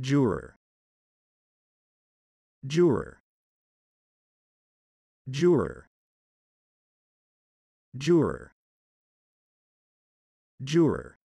juror juror juror juror juror